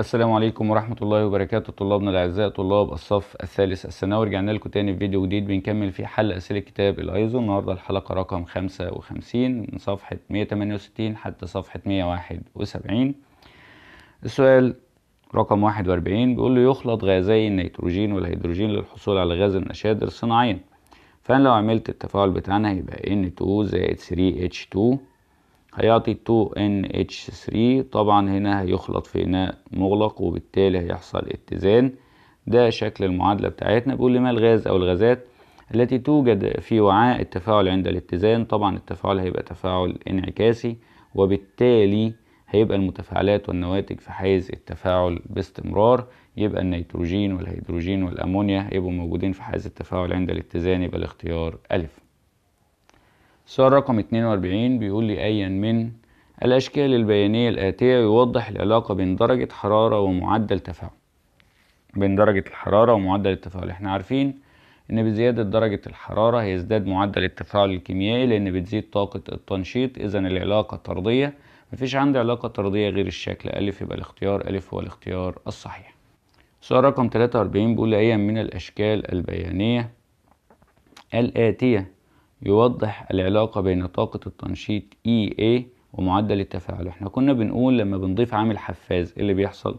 السلام عليكم ورحمة الله وبركاته طلابنا الأعزاء طلاب الصف الثالث الثانوي رجعنا لكم تاني في فيديو جديد بنكمل فيه حل أسئلة كتاب الأيزو النهاردة الحلقة رقم 55 من صفحة 168 حتى صفحة 171 السؤال رقم 41 بيقول له يخلط غازي النيتروجين والهيدروجين للحصول على غاز النشادر صناعيا فأنا لو عملت التفاعل بتاعنا هيبقى N2 زائد 3H2 هيعطي 2NH3 طبعا هنا هيخلط في إناء مغلق وبالتالي هيحصل اتزان ده شكل المعادلة بتاعتنا بيقول لي ما الغاز أو الغازات التي توجد في وعاء التفاعل عند الاتزان طبعا التفاعل هيبقى تفاعل انعكاسي وبالتالي هيبقى المتفاعلات والنواتج في حيز التفاعل باستمرار يبقى النيتروجين والهيدروجين والأمونيا هيبقوا موجودين في حيز التفاعل عند الاتزان يبقى الاختيار ألف سؤال رقم 42 بيقول لي أيا من الأشكال البيانية الآتية يوضح العلاقة بين درجة حرارة ومعدل تفاعل بين درجة الحرارة ومعدل التفاعل احنا عارفين إن بزيادة درجة الحرارة هيزداد معدل التفاعل الكيميائي لأن بتزيد طاقة التنشيط إذا العلاقة طردية مفيش عندي علاقة طردية غير الشكل ألف يبقى الاختيار ألف هو الاختيار الصحيح سؤال رقم 43 بيقول لي أيا من الأشكال البيانية الآتية يوضح العلاقة بين طاقة التنشيط EA ومعدل التفاعل احنا كنا بنقول لما بنضيف عامل حفاز إيه اللي بيحصل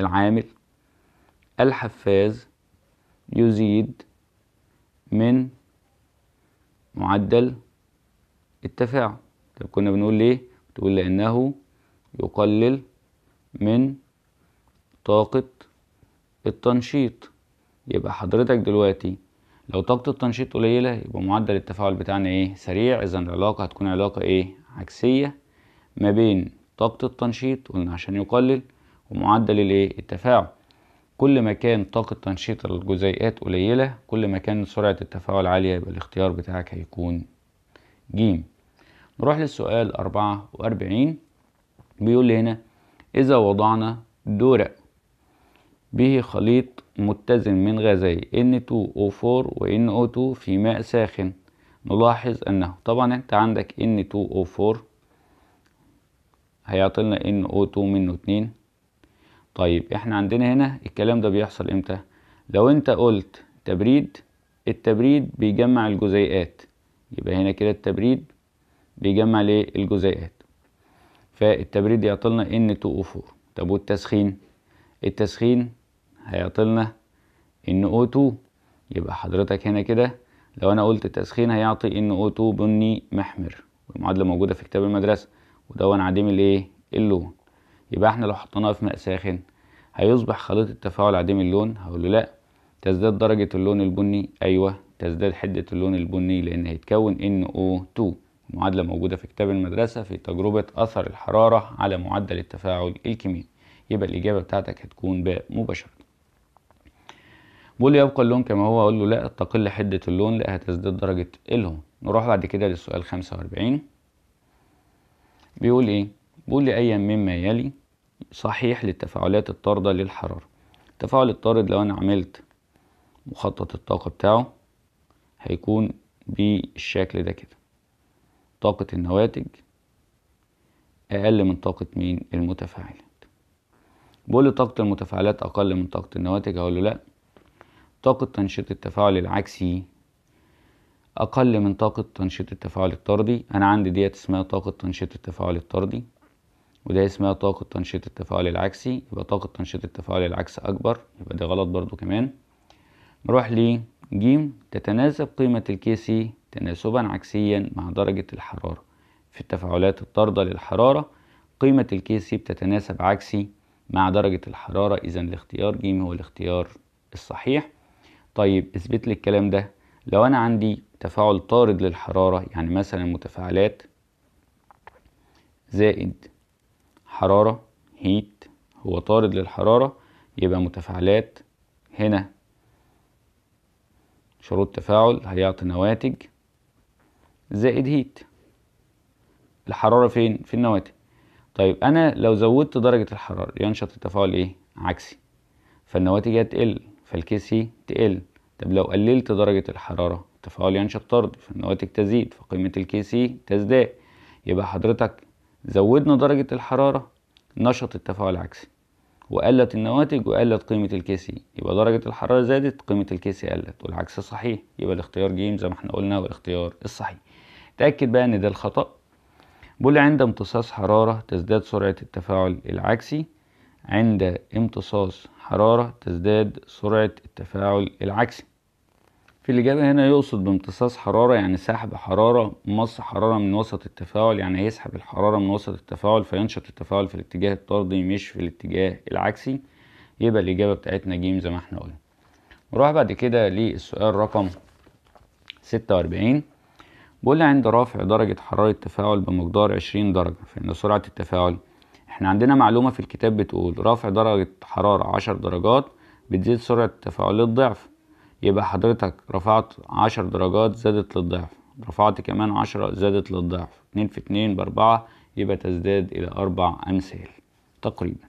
العامل الحفاز يزيد من معدل التفاعل طب كنا بنقول ليه تقول لأنه يقلل من طاقة التنشيط يبقى حضرتك دلوقتي لو طاقة التنشيط قليلة يبقى معدل التفاعل بتاعنا ايه سريع اذا العلاقة هتكون علاقة ايه عكسية ما بين طاقة التنشيط قلنا عشان يقلل ومعدل الايه التفاعل كل ما كان طاقة تنشيط الجزيئات قليلة كل ما كان سرعة التفاعل عالية يبقى الاختيار بتاعك هيكون ج نروح للسؤال أربعة وأربعين بيقول لي هنا إذا وضعنا دورق به خليط متزن من غازي N2O4 و NO2 في ماء ساخن نلاحظ أنه طبعا أنت عندك N2O4 هيعطلنا NO2 منه اتنين طيب احنا عندنا هنا الكلام ده بيحصل امتى لو انت قلت تبريد التبريد بيجمع الجزيئات يبقى هنا كده التبريد بيجمع ليه الجزيئات فالتبريد يعطلنا N2O4 طب والتسخين التسخين هيعطلنا ان او 2 يبقى حضرتك هنا كده لو انا قلت التسخين هيعطي ان او 2 بني محمر والمعادله موجوده في كتاب المدرسه ودون عديم الايه اللون يبقى احنا لو حطيناها في ماء ساخن هيصبح خليط التفاعل عديم اللون هقول له لا تزداد درجه اللون البني ايوه تزداد حده اللون البني لان هيتكون NO2 المعادله موجوده في كتاب المدرسه في تجربه اثر الحراره على معدل التفاعل الكيميائي يبقى الاجابه بتاعتك هتكون باء مباشره بقول يبقى اللون كما هو اقول له لا تقل حده اللون لا هتزداد درجه اللون نروح بعد كده للسؤال 45 بيقول ايه بيقول لي ايا مما يلي صحيح للتفاعلات الطارده للحراره التفاعل الطارد لو انا عملت مخطط الطاقه بتاعه هيكون بالشكل ده كده طاقه النواتج اقل من طاقه مين المتفاعلات بقول لي طاقه المتفاعلات اقل من طاقه النواتج اقول له لا طاقة تنشيط التفاعل العكسي أقل من طاقة تنشيط التفاعل الطردي أنا عندي ديت اسمها طاقة تنشيط التفاعل الطردي وده اسمها طاقة تنشيط التفاعل العكسي يبقى طاقة تنشيط التفاعل العكسي أكبر يبقى ده غلط برضو كمان نروح ل ج تتناسب قيمة الكيسي تناسبا عكسيا مع درجة الحرارة في التفاعلات الطاردة للحرارة قيمة الكيسي بتتناسب عكسي مع درجة الحرارة إذا الاختيار ج هو الاختيار الصحيح طيب اثبت لي الكلام ده لو انا عندي تفاعل طارد للحرارة يعني مثلا متفاعلات زائد حرارة هيت هو طارد للحرارة يبقى متفاعلات هنا شروط تفاعل هيعطي نواتج زائد هيت الحرارة فين؟ في النواتج طيب أنا لو زودت درجة الحرارة ينشط التفاعل إيه؟ عكسي فالنواتج هتقل سي تقل طب لو قللت درجة الحرارة التفاعل ينشط طرد فالنواتج تزيد فقيمة سي تزداد يبقى حضرتك زودنا درجة الحرارة نشط التفاعل العكسي وقلت النواتج وقلت قيمة سي يبقى درجة الحرارة زادت قيمة سي قلت والعكس صحيح يبقى الاختيار جيم زي ما احنا قلنا والاختيار الصحيح تأكد بقى ان ده الخطأ بقول عند امتصاص حرارة تزداد سرعة التفاعل العكسي عند امتصاص الحرارة تزداد سرعة التفاعل العكسي في الإجابة هنا يقصد بامتصاص حرارة يعني سحب حرارة مص حرارة من وسط التفاعل يعني هيسحب الحرارة من وسط التفاعل فينشط التفاعل في الاتجاه الطردي مش في الاتجاه العكسي يبقى الإجابة بتاعتنا جيم زي ما احنا قلنا نروح بعد كده للسؤال رقم 46 بيقول عند رفع درجة حرارة التفاعل بمقدار 20 درجة فإن سرعة التفاعل احنا عندنا معلومة في الكتاب بتقول رفع درجة حرارة عشر درجات بتزيد سرعة تفاعل الضعف يبقى حضرتك رفعت عشر درجات زادت للضعف رفعت كمان عشرة زادت للضعف اتنين في اتنين باربعة يبقى تزداد الى اربع امثال تقريبا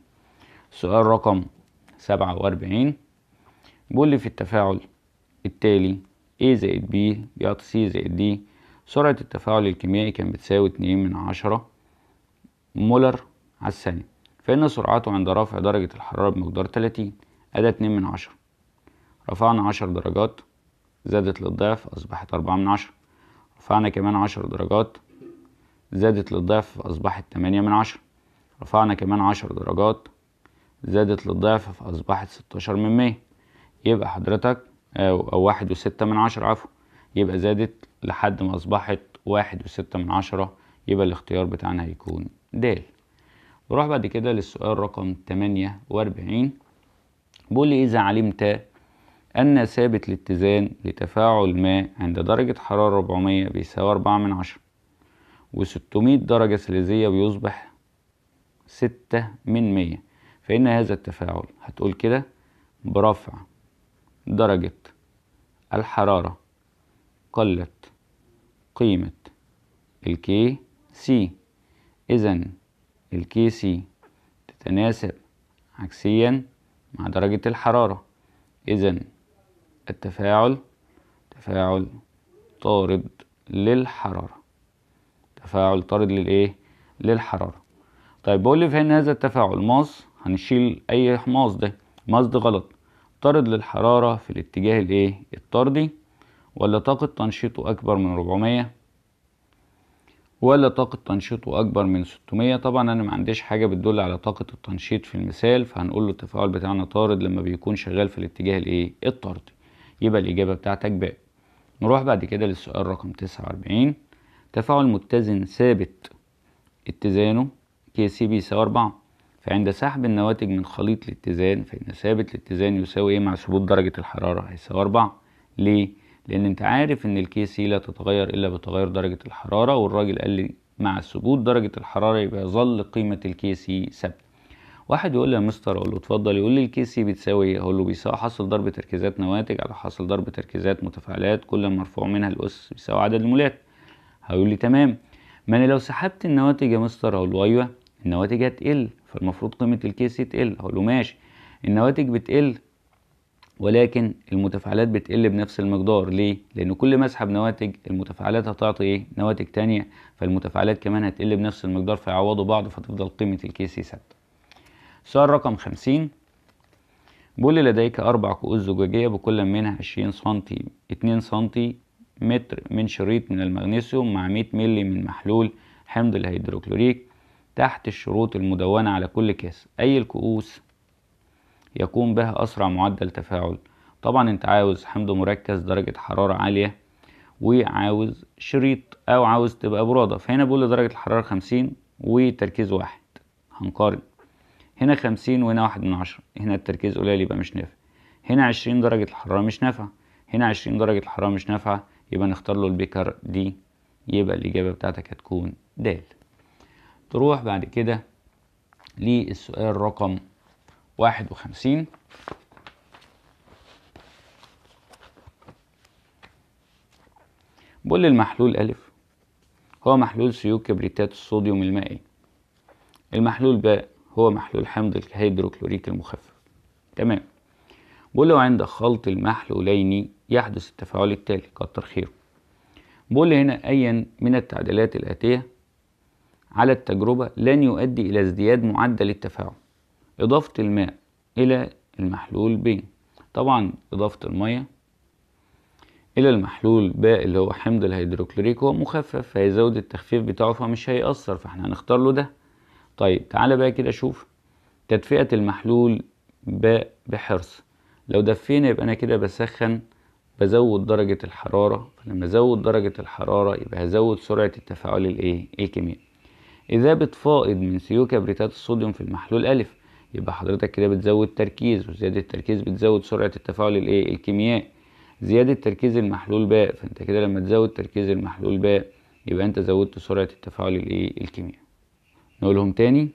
سؤال رقم سبعة واربعين بيقول لي في التفاعل التالي A زائد B بيعطي C زائد D سرعة التفاعل الكيميائي كان بتساوي اتنين من عشرة مولر على الثانية فإن سرعته عند رفع درجة الحرارة بمقدار 30 أدى 2 من 10 رفعنا 10 درجات زادت للضعف أصبحت 4 من 10 رفعنا كمان 10 درجات زادت للضعف أصبحت 8 من 10 رفعنا كمان 10 درجات زادت للضعف فأصبحت 16 من 100 يبقى حضرتك أو, آه، أو واحد وستة من عشرة عفو يبقى زادت لحد ما أصبحت واحد وستة من عشرة يبقى الاختيار بتاعنا هيكون دال نروح بعد كده للسؤال رقم 48 بيقول لي إذا علمت أن ثابت الاتزان لتفاعل ما عند درجة حرارة 400 بيساوي 4 من 10 و و600 درجة سليزية بيصبح 6 من 100 فإن هذا التفاعل هتقول كده برفع درجة الحرارة قلت قيمة الكي سي اذا الكي سي تتناسب عكسيا مع درجة الحرارة إذا التفاعل تفاعل طارد للحرارة تفاعل طارد للإيه؟ للحرارة طيب بقول لي فين هذا التفاعل ماس هنشيل أي ماس ده ماس ده غلط طارد للحرارة في الاتجاه الإيه؟ الطردي ولا طاقة تنشيطه أكبر من 400 ولا طاقة تنشيطه أكبر من 600 طبعا أنا ما عنديش حاجة بتدل على طاقة التنشيط في المثال فهنقول له التفاعل بتاعنا طارد لما بيكون شغال في الاتجاه الإيه؟ الطردي يبقى الإجابة بتاعتك باء نروح بعد كده للسؤال رقم 49 تفاعل متزن ثابت اتزانه كي سي بيساوي 4 فعند سحب النواتج من خليط الاتزان فإن ثابت الاتزان يساوي إيه مع ثبوت درجة الحرارة هيساوي 4 ليه؟ لان انت عارف ان سي لا تتغير الا بتغير درجة الحرارة والراجل قال لي مع ثبوت درجة الحرارة يبقى يظل قيمة سي ثابتة واحد يقول لي يا مستر اقول له اتفضل يقول لي سي بتساوي ايه اقول له بيساوي حاصل ضرب تركيزات نواتج على حاصل ضرب تركيزات متفاعلات كل مرفوع منها الاس بيساوي عدد المولات هيقول لي تمام ما انا لو سحبت النواتج يا مستر اقول له ايوه النواتج هتقل فالمفروض قيمة سي تقل اقول له ماشي النواتج بتقل ولكن المتفاعلات بتقل بنفس المقدار ليه؟ لأن كل ما اسحب نواتج المتفاعلات هتعطي إيه؟ نواتج تانية فالمتفاعلات كمان هتقل بنفس المقدار فيعوضوا بعض فتفضل قيمة سي ثابتة. سؤال رقم 50 بول لديك أربع كؤوس زجاجية بكل منها 20 سنتي 2 سنتي متر من شريط من المغنيسيوم مع 100 مللي من محلول حمض الهيدروكلوريك تحت الشروط المدونة على كل كاس أي الكؤوس يكون بها أسرع معدل تفاعل طبعا انت عاوز حمض مركز درجة حرارة عالية وعاوز شريط او عاوز تبقى برادة فهنا بقول درجة الحرارة خمسين وتركيز واحد هنقارن هنا خمسين وهنا واحد من عشرة هنا التركيز قليل يبقى مش نافع هنا عشرين درجة الحرارة مش نافعة هنا عشرين درجة الحرارة مش نافعة يبقى نختار له البيكر دي يبقى الإجابة بتاعتك هتكون د تروح بعد كده للسؤال رقم واحد وخمسين بقول المحلول ألف هو محلول سيوك كبريتات الصوديوم المائي المحلول باء هو محلول حمض الهيدروكلوريك المخفف تمام بقول لو عند خلط المحلولين يحدث التفاعل التالي كتر خيره بقول هنا أيا من التعديلات الآتية على التجربة لن يؤدي إلى ازدياد معدل التفاعل إضافة الماء إلى المحلول ب طبعا إضافة المية إلى المحلول ب اللي هو حمض الهيدروكلوريك هو مخفف فهيزود التخفيف بتاعه فمش هيأثر فاحنا هنختار له ده طيب تعالى بقى كده شوف تدفئة المحلول ب بحرص لو دفينا يبقى أنا كده بسخن بزود درجة الحرارة فلما أزود درجة الحرارة يبقى هزود سرعة التفاعل الإيه الكيميائي إذا بتفائض من سيوكا كبريتات الصوديوم في المحلول ألف يبقى حضرتك كده بتزود تركيز وزيادة التركيز بتزود سرعة التفاعل الايه الكيميائي زيادة تركيز المحلول باء فانت كده لما تزود تركيز المحلول باء يبقى انت زودت سرعة التفاعل الايه الكيميائي نقولهم تاني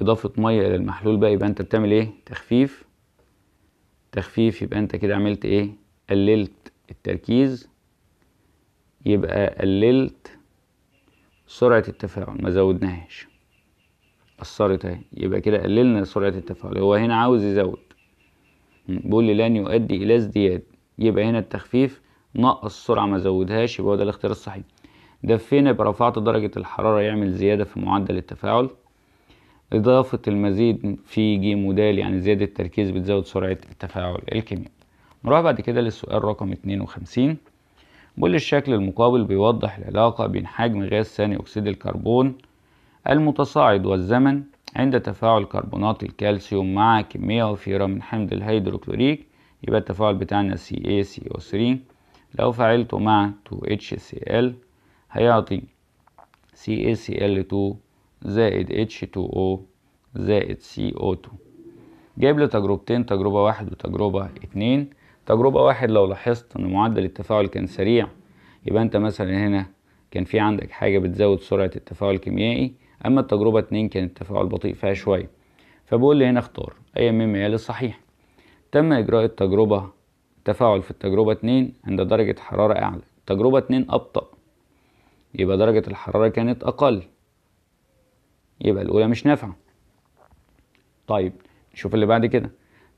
اضافة مية الى المحلول باء يبقى انت بتعمل ايه تخفيف تخفيف يبقى انت كده عملت ايه قللت التركيز يبقى قللت سرعة التفاعل ما زودناهاش اثرت اهي يبقى كده قللنا سرعه التفاعل هو هنا عاوز يزود بيقول لي لن يؤدي الى ازدياد يبقى هنا التخفيف نقص سرعه ما زودهاش يبقى هو ده الاختيار الصحيح دفينا يبقى رفعت درجه الحراره يعمل زياده في معدل التفاعل اضافه المزيد في ج ودال يعني زياده التركيز بتزود سرعه التفاعل الكيميائي نروح بعد كده للسؤال رقم 52 بيقول الشكل المقابل بيوضح العلاقه بين حجم غاز ثاني اكسيد الكربون المتصاعد والزمن عند تفاعل كربونات الكالسيوم مع كمية وفيرة من حمض الهيدروكلوريك يبقى التفاعل بتاعنا CaCO3 لو فعلته مع 2HCl هيعطي CaCl2 زائد H2O زائد CO2 جايب لي تجربتين تجربة واحد وتجربة اتنين تجربة واحد لو لاحظت ان معدل التفاعل كان سريع يبقى انت مثلا هنا كان في عندك حاجة بتزود سرعة التفاعل الكيميائي اما التجربه 2 كان التفاعل بطيء فيها شويه فبقول لي هنا اختار اي مما يلي الصحيح تم اجراء التجربه التفاعل في التجربه 2 عند درجه حراره اعلى التجربه 2 ابطا يبقى درجه الحراره كانت اقل يبقى الاولى مش نافعه طيب نشوف اللي بعد كده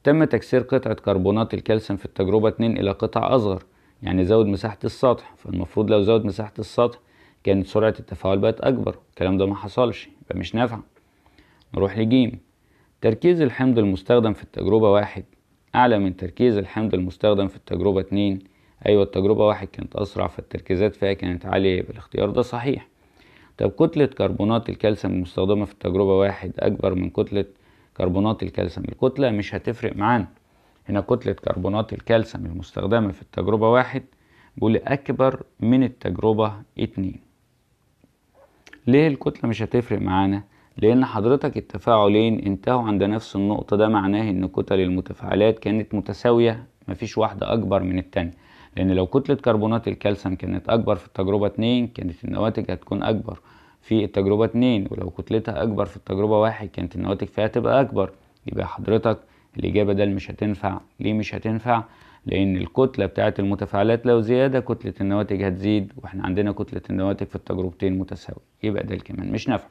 تم تكسير قطعة كربونات الكالسيوم في التجربة 2 إلى قطع أصغر يعني زود مساحة السطح فالمفروض لو زود مساحة السطح كانت سرعة التفاعل بقت أكبر الكلام ده ما حصلش يبقى مش نافع نروح لجيم تركيز الحمض المستخدم في التجربة واحد أعلى من تركيز الحمض المستخدم في التجربة اتنين أيوة التجربة واحد كانت أسرع فالتركيزات فيها كانت عالية يبقى الاختيار ده صحيح طب كتلة كربونات الكالسيوم المستخدمة في التجربة واحد أكبر من كتلة كربونات الكالسيوم الكتلة مش هتفرق معانا هنا كتلة كربونات الكالسيوم المستخدمة في التجربة واحد بقول أكبر من التجربة اتنين ليه الكتلة مش هتفرق معانا؟ لأن حضرتك التفاعلين انتهوا عند نفس النقطة ده معناه إن كتل المتفاعلات كانت متساوية مفيش واحدة أكبر من التانية لأن لو كتلة كربونات الكالسيوم كانت أكبر في التجربة 2 كانت النواتج هتكون أكبر في التجربة 2 ولو كتلتها أكبر في التجربة 1 كانت النواتج فيها تبقى أكبر يبقى حضرتك الإجابة ده مش هتنفع ليه مش هتنفع؟ لان الكتله بتاعه المتفاعلات لو زياده كتله النواتج هتزيد واحنا عندنا كتله النواتج في التجربتين متساويه يبقى ده كمان مش نافع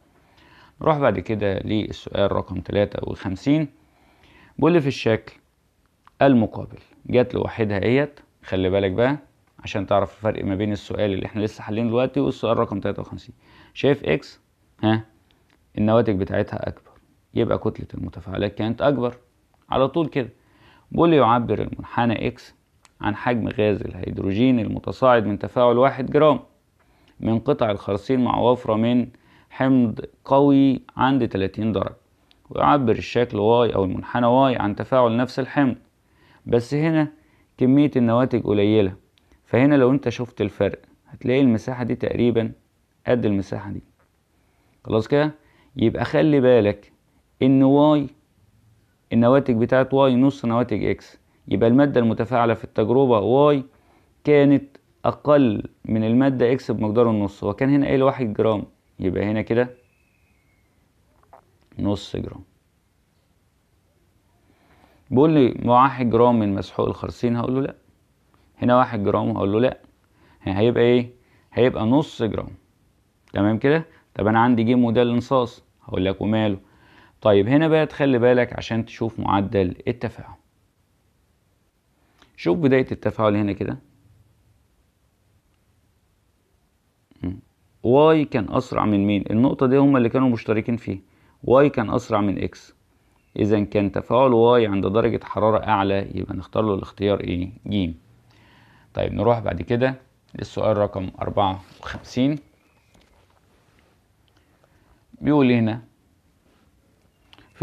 نروح بعد كده للسؤال رقم 53 بيقول في الشكل المقابل جت لوحدها اهيت خلي بالك بقى عشان تعرف الفرق ما بين السؤال اللي احنا لسه حالين دلوقتي والسؤال رقم 53 شايف اكس ها النواتج بتاعتها اكبر يبقى كتله المتفاعلات كانت اكبر على طول كده بول يعبر المنحنى إكس عن حجم غاز الهيدروجين المتصاعد من تفاعل واحد جرام من قطع الخرسين مع وفرة من حمض قوي عند 30 درجة ويعبر الشكل واي أو المنحنى واي عن تفاعل نفس الحمض بس هنا كمية النواتج قليلة فهنا لو انت شفت الفرق هتلاقي المساحة دي تقريبا قد المساحة دي خلاص كده يبقى خلي بالك ان واي النواتج بتاعت واي نص نواتج اكس يبقى المادة المتفاعلة في التجربة واي كانت أقل من المادة اكس بمقدار النص وكان هنا ايه لواحد جرام يبقى هنا كده نص جرام بيقول لي واحد جرام من مسحوق الخرسين هقول له لا هنا واحد جرام هقول له لا هيبقى ايه هيبقى نص جرام تمام كده طب انا عندي جيم وده الانصاص هقول لك وماله طيب هنا بقى تخلي بالك عشان تشوف معدل التفاعل شوف بداية التفاعل هنا كده واي كان أسرع من مين النقطة دي هما اللي كانوا مشتركين فيه واي كان أسرع من إكس إذا كان تفاعل واي عند درجة حرارة أعلى يبقى نختار له الاختيار إيه ج طيب نروح بعد كده للسؤال رقم أربعة وخمسين بيقول إيه هنا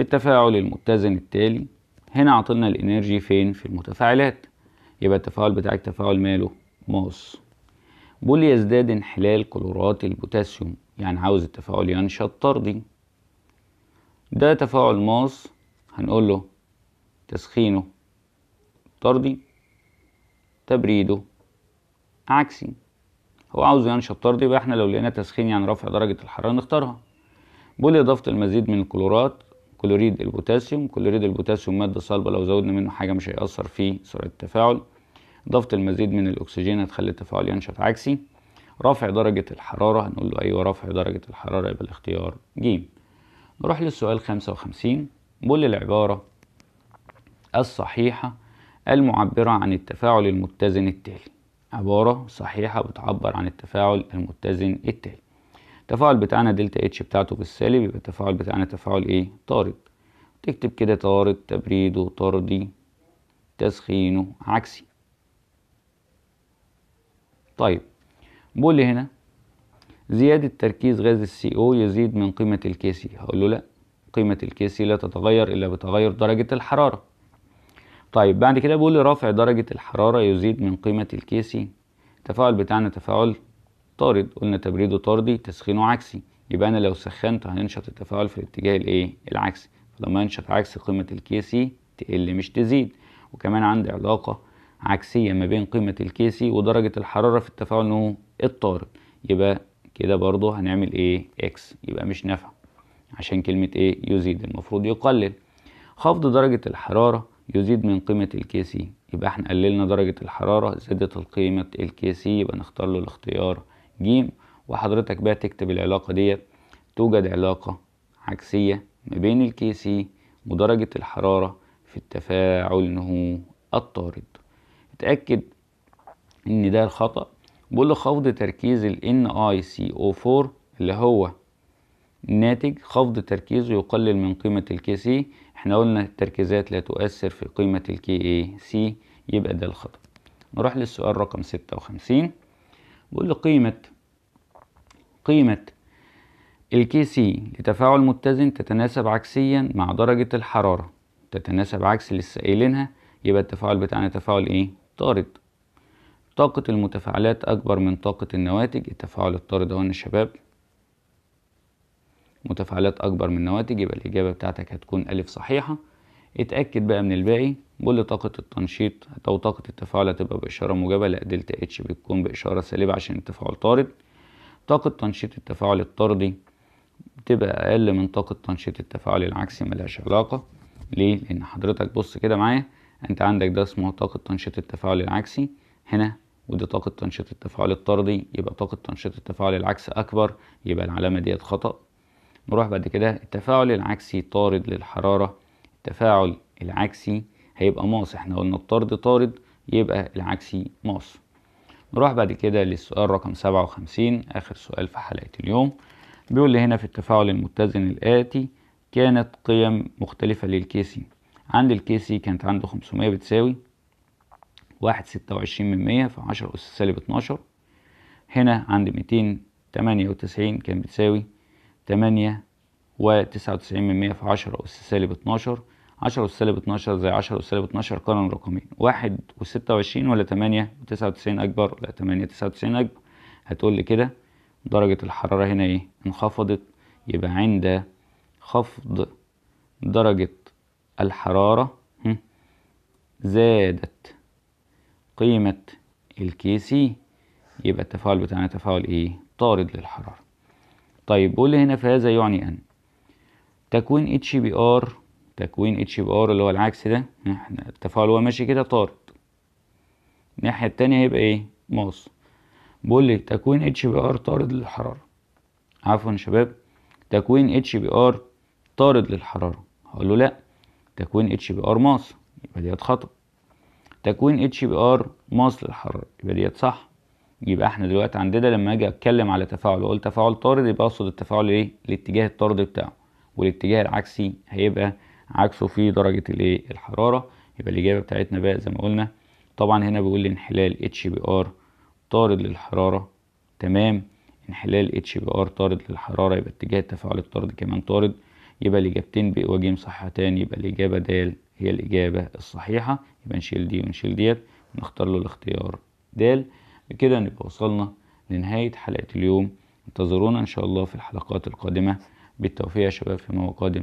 في التفاعل المتزن التالي هنا عطلنا الانرجي فين في المتفاعلات يبقى التفاعل بتاعك تفاعل ماله موس بول يزداد انحلال كلورات البوتاسيوم يعني عاوز التفاعل ينشط طردي ده تفاعل موس هنقول له تسخينه طردي تبريده عكسي هو عاوزه ينشط طردي يبقى احنا لو لقينا تسخين يعني رفع درجة الحرارة نختارها بول إضافة المزيد من الكلورات كلوريد البوتاسيوم كلوريد البوتاسيوم مادة صلبة لو زودنا منه حاجة مش هيأثر في سرعة التفاعل إضافة المزيد من الأكسجين هتخلي التفاعل ينشط عكسي رفع درجة الحرارة هنقول له أيوة رفع درجة الحرارة يبقى الاختيار ج نروح للسؤال 55 بيقول العبارة الصحيحة المعبرة عن التفاعل المتزن التالي عبارة صحيحة بتعبر عن التفاعل المتزن التالي التفاعل بتاعنا دلتا اتش بتاعته بالسالب يبقى التفاعل بتاعنا تفاعل ايه طارد تكتب كده طارد تبريده طردي تسخينه عكسي طيب بقول لي هنا زيادة تركيز غاز السي او يزيد من قيمة الكيسي هقول له لا قيمة الكيسي لا تتغير إلا بتغير درجة الحرارة طيب بعد كده بقول لي رفع درجة الحرارة يزيد من قيمة الكيسي التفاعل بتاعنا تفاعل طارد قلنا تبريده طردي تسخينه عكسي يبقى انا لو سخنت هننشط التفاعل في الاتجاه الايه العكسي فلما انشط عكس قيمه الكي سي تقل مش تزيد وكمان عندي علاقه عكسيه ما بين قيمه الكي سي ودرجه الحراره في التفاعل انه الطارد يبقى كده برضه هنعمل ايه اكس يبقى مش نافع عشان كلمه ايه يزيد المفروض يقلل خفض درجه الحراره يزيد من قيمه الكي سي يبقى احنا قللنا درجه الحراره زادت القيمه الكي سي يبقى نختار له الاختيار ج وحضرتك بقى تكتب العلاقة ديت توجد علاقة عكسية ما بين الكي سي ودرجة الحرارة في التفاعل نهو الطارد اتأكد ان ده الخطأ بقول خفض تركيز ال NiCO4 اللي هو ناتج خفض تركيزه يقلل من قيمة الكي سي احنا قلنا التركيزات لا تؤثر في قيمة الكي KAC سي يبقى ده الخطأ نروح للسؤال رقم 56 بقول له قيمة قيمة الكي سي لتفاعل متزن تتناسب عكسيا مع درجة الحرارة تتناسب عكس اللي لسه قايلينها يبقى التفاعل بتاعنا تفاعل ايه طارد طاقة المتفاعلات أكبر من طاقة النواتج التفاعل الطارد اهو يا شباب متفاعلات أكبر من نواتج يبقى الإجابة بتاعتك هتكون ألف صحيحة اتأكد بقى من الباقي بقول طاقة التنشيط أو طاقة التفاعل هتبقى بإشارة موجبة لا دلتا اتش بتكون بإشارة سالبة عشان التفاعل طارد طاقة تنشيط التفاعل الطردي بتبقى أقل من طاقة تنشيط التفاعل العكسي ملهاش علاقة ليه؟ لأن حضرتك بص كده معايا أنت عندك ده اسمه طاقة تنشيط التفاعل العكسي هنا ودي طاقة تنشيط التفاعل الطردي يبقى طاقة تنشيط التفاعل العكسي أكبر يبقى العلامة ديت خطأ نروح بعد كده التفاعل العكسي طارد للحرارة التفاعل العكسي هيبقى ماص احنا قلنا الطرد طارد يبقى العكسي ماص نروح بعد كده للسؤال رقم 57 اخر سؤال في حلقة اليوم بيقول لي هنا في التفاعل المتزن الآتي كانت قيم مختلفة للكيسي عند الكيسي كانت عنده 500 بتساوي واحد ستة وعشرين من مية في 10 أس سالب اتناشر هنا عند ميتين تمانية وتسعين كان بتساوي تمانية وتسعة وتسعين من مية في 10 أس سالب اتناشر 10 سالب 12 زي 10 سالب 12 قارن رقمين 1 و26 ولا 8 و99 أكبر لا 8 99 أكبر هتقول لي كده درجة الحرارة هنا إيه انخفضت يبقى عند خفض درجة الحرارة زادت قيمة الكي سي يبقى التفاعل بتاعنا تفاعل إيه طارد للحرارة طيب قول لي هنا فهذا يعني أن تكوين اتش بي ار تكوين اتش بي ار اللي هو العكس ده احنا التفاعل هو ماشي كده طارد الناحية التانية هيبقى ايه ماص بقول لي تكوين اتش بي ار طارد للحرارة عفوا شباب تكوين اتش بي ار طارد للحرارة هقول له لا تكوين اتش بي ار ماص يبقى ديت خطأ تكوين اتش بي ار ماص للحرارة يبقى ديت صح يبقى احنا دلوقتي عندنا لما اجي اتكلم على تفاعل واقول تفاعل طارد يبقى اقصد التفاعل ايه الاتجاه الطارد بتاعه والاتجاه العكسي هيبقى عكسه في درجة الايه الحرارة يبقى الإجابة بتاعتنا بقى زي ما قلنا طبعا هنا بيقول لي انحلال اتش بي ار طارد للحرارة تمام انحلال اتش بي ار طارد للحرارة يبقى اتجاه التفاعل الطرد كمان طارد يبقى الإجابتين بإجابتين صحتان يبقى الإجابة د هي الإجابة الصحيحة يبقى نشيل دي ونشيل ديت ونختار له الاختيار د بكده نبقى وصلنا لنهاية حلقة اليوم انتظرونا إن شاء الله في الحلقات القادمة بالتوفيق يا شباب فيما هو قادم